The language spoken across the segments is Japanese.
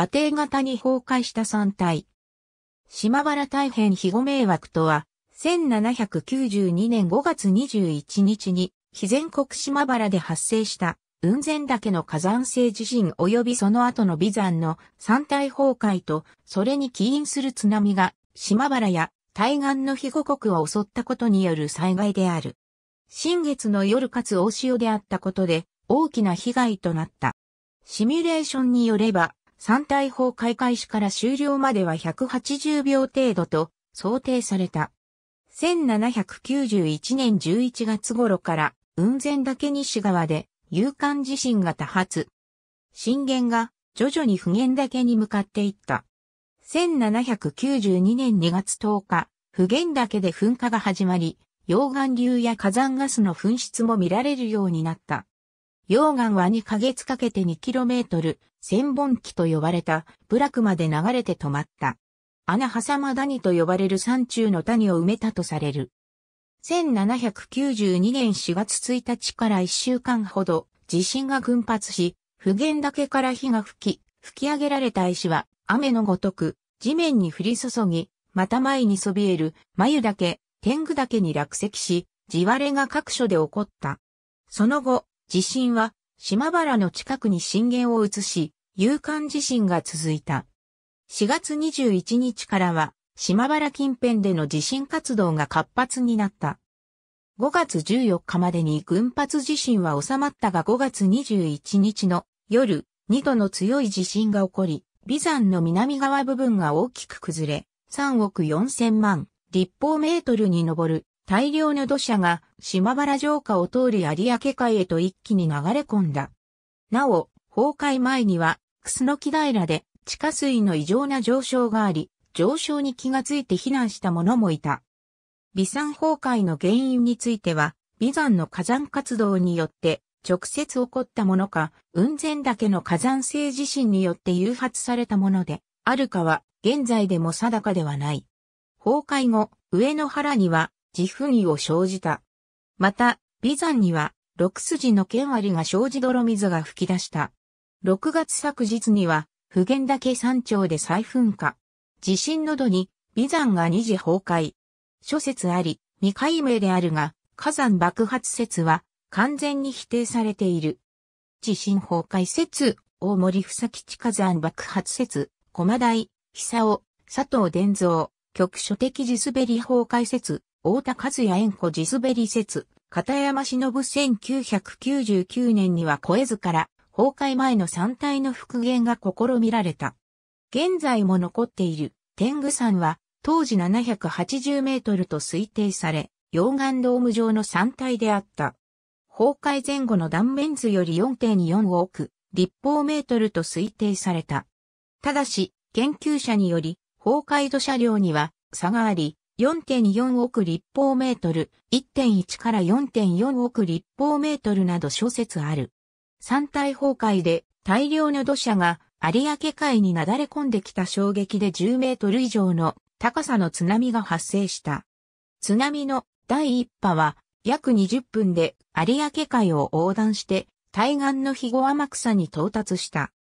馬蹄型に崩壊した山体。島原大変肥後迷惑とは、1792年5月21日に、肥前国島原で発生した、雲仙岳の火山性地震及びその後の微山の山体崩壊と、それに起因する津波が、島原や対岸の肥後国を襲ったことによる災害である。新月の夜かつ大潮であったことで、大きな被害となった。シミュレーションによれば、三大砲開開始から終了までは180秒程度と想定された。1791年11月頃から雲仙岳西側で有感地震が多発。震源が徐々に普賢岳に向かっていった。1792年2月10日、普賢岳で噴火が始まり、溶岩流や火山ガスの噴出も見られるようになった。溶岩は2ヶ月かけて 2km、千本木と呼ばれた、部落まで流れて止まった。穴挟ま谷と呼ばれる山中の谷を埋めたとされる。1792年4月1日から1週間ほど、地震が群発し、普賢岳から火が吹き、吹き上げられた石は、雨のごとく、地面に降り注ぎ、また前にそびえる、眉岳、天狗岳に落石し、地割れが各所で起こった。その後、地震は島原の近くに震源を移し、有感地震が続いた。4月21日からは島原近辺での地震活動が活発になった。5月14日までに群発地震は収まったが5月21日の夜、2度の強い地震が起こり、微山の南側部分が大きく崩れ、3億4千万立方メートルに上る大量の土砂が島原城下を通り有明海へと一気に流れ込んだ。なお、崩壊前には、楠木平で地下水の異常な上昇があり、上昇に気がついて避難した者もいた。微山崩壊の原因については、微山の火山活動によって直接起こったものか、雲仙岳の火山性地震によって誘発されたもので、あるかは現在でも定かではない。崩壊後、上野原には自負義を生じた。また、微山には、六筋の剣割が生じ泥水が噴き出した。六月昨日には、普賢岳山頂で再噴火。地震の度に、微山が二次崩壊。諸説あり、未解明であるが、火山爆発説は完全に否定されている。地震崩壊説、大森ふさきち火山爆発説、駒台、久尾、佐藤伝蔵、局所的地滑り崩壊説、大田和也縁故地滑り説、片山忍1999年には小絵図から崩壊前の山体の復元が試みられた。現在も残っている天狗山は当時780メートルと推定され、溶岩ドーム状の山体であった。崩壊前後の断面図より4.4億立方メートルと推定された。ただし、研究者により崩壊土砂量には差があり、4.4億立方メートル、1.1から4.4億立方メートルなど諸説ある。山体崩壊で大量の土砂が有明海になだれ込んできた衝撃で10メートル以上の高さの津波が発生した。津波の第一波は約20分で有明海を横断して対岸の肥後天草に到達した。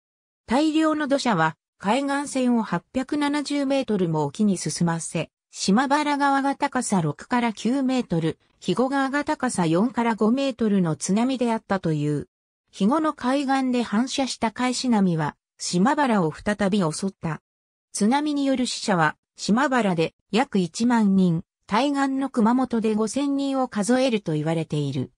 大量の土砂は海岸線を870メートルも沖に進ませ、島原川が高さ6から9メートル、肥後川が高さ4から5メートルの津波であったという。肥後の海岸で反射した返し波は、島原を再び襲った。津波による死者は、島原で約1万人、対岸の熊本で5000人を数えると言われている。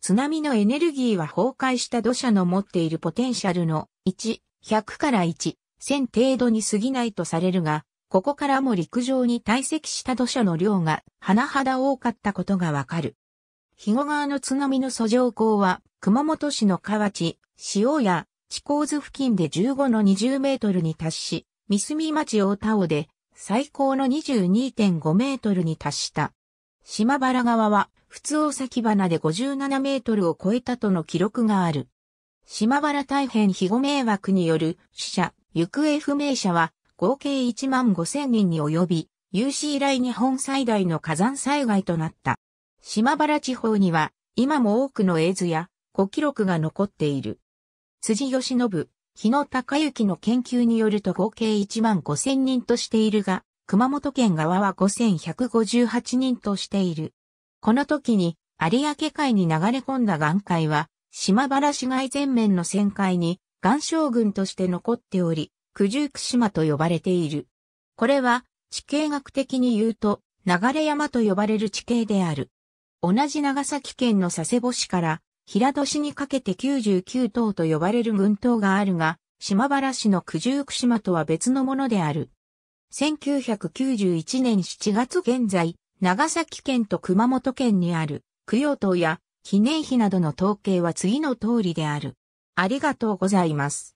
津波のエネルギーは崩壊した土砂の持っているポテンシャルの1、100から1、1000程度に過ぎないとされるが、ここからも陸上に堆積した土砂の量がはだ多かったことがわかる。肥後川の津波の遡上口は、熊本市の河内、塩屋、地高図付近で15の20メートルに達し、三隅町大田尾で最高の22.5メートルに達した。島原川は、普通大崎花で57メートルを超えたとの記録がある。島原大変肥後迷惑による死者、行方不明者は合計1万5千人に及び、有史以来日本最大の火山災害となった。島原地方には、今も多くの絵図や、古記録が残っている。辻義信、日野隆之の研究によると合計1万5千人としているが、熊本県側は5158人としている。この時に、有明海に流れ込んだ岩海は、島原市街全面の旋海に、岩礁群として残っており、九十九島と呼ばれている。これは地形学的に言うと流れ山と呼ばれる地形である。同じ長崎県の佐世保市から平戸市にかけて九十九島と呼ばれる群島があるが、島原市の九十九島とは別のものである。1991年7月現在、長崎県と熊本県にある供養島や記念碑などの統計は次の通りである。ありがとうございます。